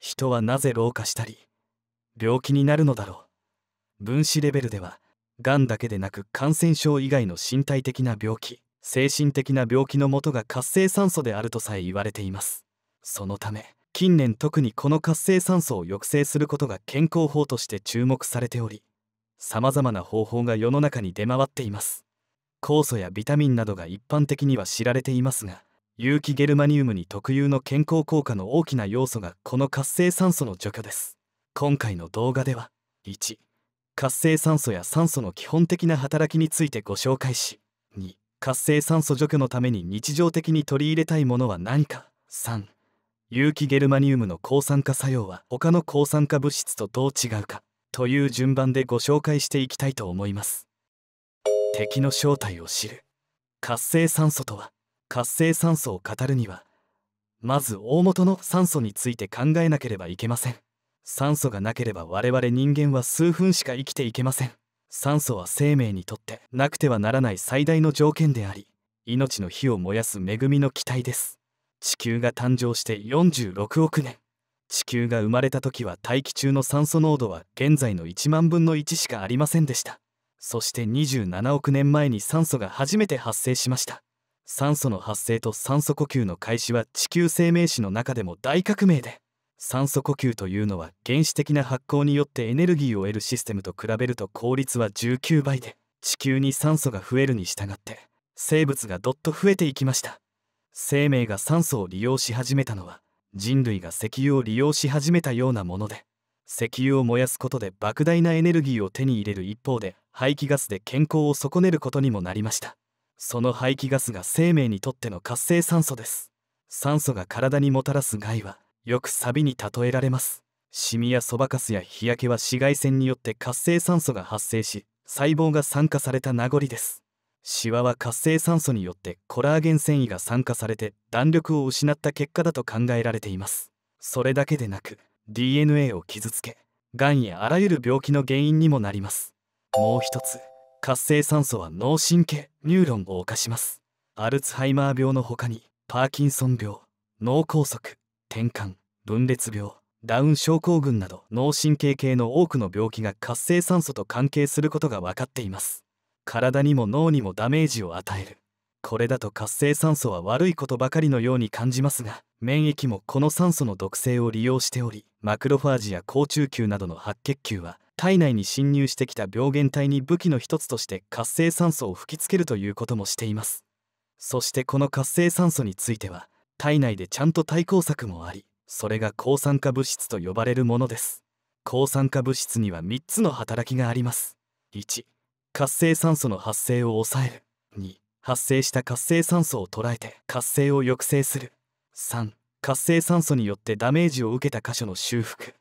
人はなぜ老化したり病気になるのだろう分子レベルではがんだけでなく感染症以外の身体的な病気精神的な病気のもとが活性酸素であるとさえ言われていますそのため近年特にこの活性酸素を抑制することが健康法として注目されておりさまざまな方法が世の中に出回っています酵素やビタミンなどが一般的には知られていますが有機ゲルマニウムに特有の健康効果の大きな要素がこの活性酸素の除去です今回の動画では1活性酸素や酸素の基本的な働きについてご紹介し2活性酸素除去のために日常的に取り入れたいものは何か3有機ゲルマニウムの抗酸化作用は他の抗酸化物質とどう違うかという順番でご紹介していきたいと思います敵の正体を知る活性酸素とは活性酸素を語るにはまず大元の酸素について考えなければいけません酸素がなければ我々人間は数分しか生きていけません酸素は生命にとってなくてはならない最大の条件であり命の火を燃やす恵みの期待です地球が誕生して46億年地球が生まれた時は大気中の酸素濃度は現在の1万分の1しかありませんでしたそして27億年前に酸素が初めて発生しました酸素の発生と酸素呼吸の開始は地球生命史の中でも大革命で酸素呼吸というのは原始的な発酵によってエネルギーを得るシステムと比べると効率は19倍で地球に酸素が増えるに従って生物がどっと増えていきました生命が酸素を利用し始めたのは人類が石油を利用し始めたようなもので石油を燃やすことで莫大なエネルギーを手に入れる一方で排気ガスで健康を損ねることにもなりましたその排気ガスが生命にとっての活性酸素です酸素が体にもたらす害はよくサビに例えられますシミやそばかすや日焼けは紫外線によって活性酸素が発生し細胞が酸化された名残ですシワは活性酸素によってコラーゲン繊維が酸化されて弾力を失った結果だと考えられていますそれだけでなく DNA を傷つけがんやあらゆる病気の原因にもなりますもう一つ活性酸素は脳神経ニューロンを侵しますアルツハイマー病の他にパーキンソン病脳梗塞転換分裂病ダウン症候群など脳神経系の多くの病気が活性酸素と関係することが分かっています体にも脳にもダメージを与えるこれだと活性酸素は悪いことばかりのように感じますが免疫もこの酸素の毒性を利用しておりマクロファージや好中球などの白血球は体内に侵入してきた病原体に武器の一つとして活性酸素を吹きつけるということもしていますそしてこの活性酸素については体内でちゃんと対抗策もありそれが抗酸化物質と呼ばれるものです抗酸化物質には3つの働きがあります1活性酸素の発生を抑える2発生した活性酸素を捉えて活性を抑制する3活性酸素によってダメージを受けた箇所の修復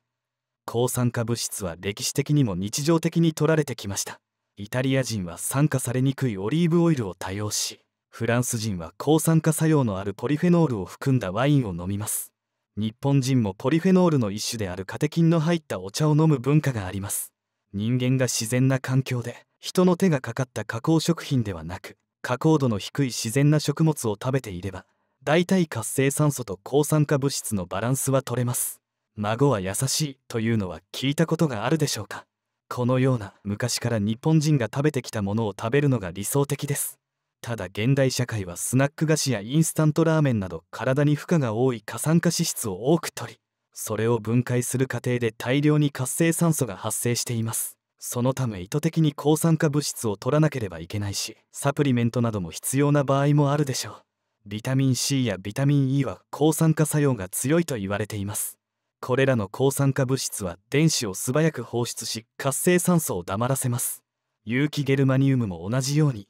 抗酸化物質は歴史的にも日常的に取られてきましたイタリア人は酸化されにくいオリーブオイルを多用しフランス人は抗酸化作用のあるポリフェノールを含んだワインを飲みます日本人もポリフェノールの一種であるカテキンの入ったお茶を飲む文化があります人間が自然な環境で人の手がかかった加工食品ではなく加工度の低い自然な食物を食べていれば代替活性酸素と抗酸化物質のバランスは取れます孫は優しいというのは聞いたことがあるでしょうかこのような昔から日本人が食べてきたものを食べるのが理想的ですただ現代社会はスナック菓子やインスタントラーメンなど体に負荷が多い過酸化脂質を多く取りそれを分解する過程で大量に活性酸素が発生していますそのため意図的に抗酸化物質を摂らなければいけないしサプリメントなども必要な場合もあるでしょうビタミン C やビタミン E は抗酸化作用が強いと言われていますこれらの抗酸化物質は電子を素早く放出し活性酸素を黙らせます有機ゲルマニウムも同じように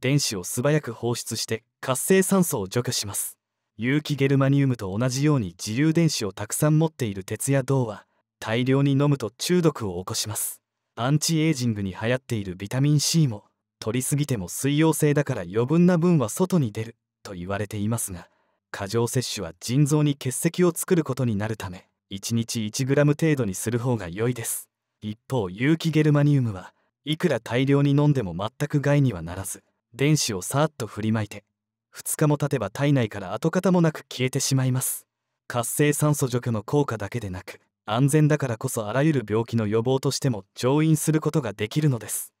電子を素早く放出して活性酸素を除去します有機ゲルマニウムと同じように自由電子をたくさん持っている鉄や銅は大量に飲むと中毒を起こしますアンチエイジングに流行っているビタミン C も取りすぎても水溶性だから余分な分は外に出ると言われていますが過剰摂取は腎臓に結石を作ることになるため1日 1g 程度にする方が良いです一方有機ゲルマニウムはいくら大量に飲んでも全く害にはならず電子をさーっと振りまいて2日も経てば体内から跡形もなく消えてしまいます活性酸素除去の効果だけでなく安全だからこそあらゆる病気の予防としても乗員することができるのです